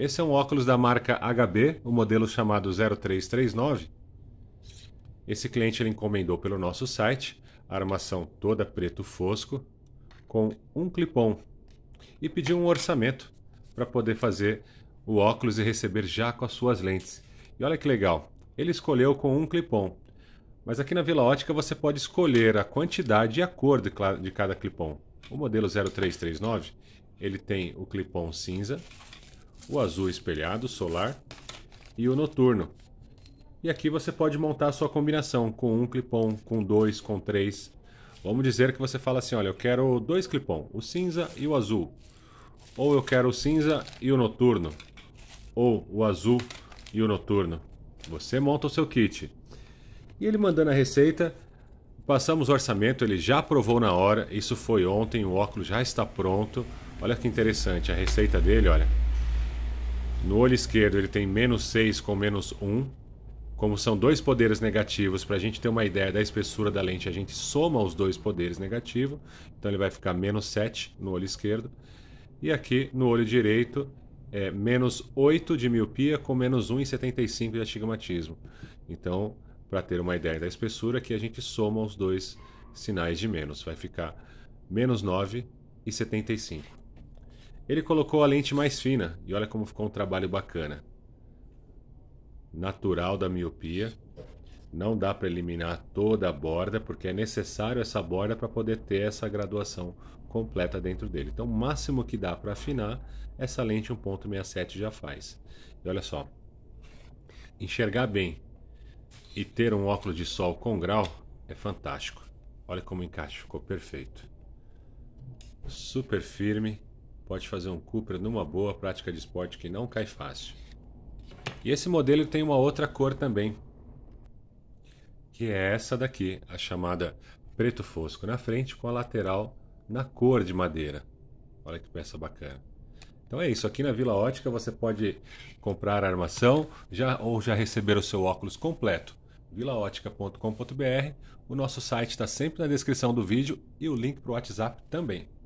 Esse é um óculos da marca HB, o um modelo chamado 0339. Esse cliente ele encomendou pelo nosso site, a armação toda preto fosco, com um clipon e pediu um orçamento para poder fazer o óculos e receber já com as suas lentes. E olha que legal, ele escolheu com um clipon. Mas aqui na Vila Ótica você pode escolher a quantidade e a cor de, de cada clipon. O modelo 0339, ele tem o clipon cinza, o azul espelhado solar e o noturno. E aqui você pode montar a sua combinação com um clipon, com dois, com três. Vamos dizer que você fala assim, olha, eu quero dois clipon, o cinza e o azul. Ou eu quero o cinza e o noturno. Ou o azul e o noturno. Você monta o seu kit. E ele mandando a receita, passamos o orçamento, ele já aprovou na hora, isso foi ontem, o óculos já está pronto. Olha que interessante, a receita dele, olha, no olho esquerdo ele tem menos 6 com menos 1. Como são dois poderes negativos, para a gente ter uma ideia da espessura da lente, a gente soma os dois poderes negativos. Então ele vai ficar menos 7 no olho esquerdo. E aqui no olho direito, é menos 8 de miopia com menos 1,75 de astigmatismo. Então, para ter uma ideia da espessura, aqui a gente soma os dois sinais de menos. Vai ficar menos 9 e 75. Ele colocou a lente mais fina e olha como ficou um trabalho bacana. Natural da miopia. Não dá para eliminar toda a borda, porque é necessário essa borda para poder ter essa graduação completa dentro dele. Então, o máximo que dá para afinar, essa lente 1.67 já faz. E olha só, enxergar bem e ter um óculos de sol com grau é fantástico. Olha como o encaixe ficou perfeito. Super firme, pode fazer um Cupra numa boa prática de esporte que não cai fácil. E esse modelo tem uma outra cor também, que é essa daqui, a chamada preto fosco na frente com a lateral na cor de madeira. Olha que peça bacana. Então é isso, aqui na Vila Ótica você pode comprar armação já, ou já receber o seu óculos completo. vilaótica.com.br O nosso site está sempre na descrição do vídeo e o link para o WhatsApp também.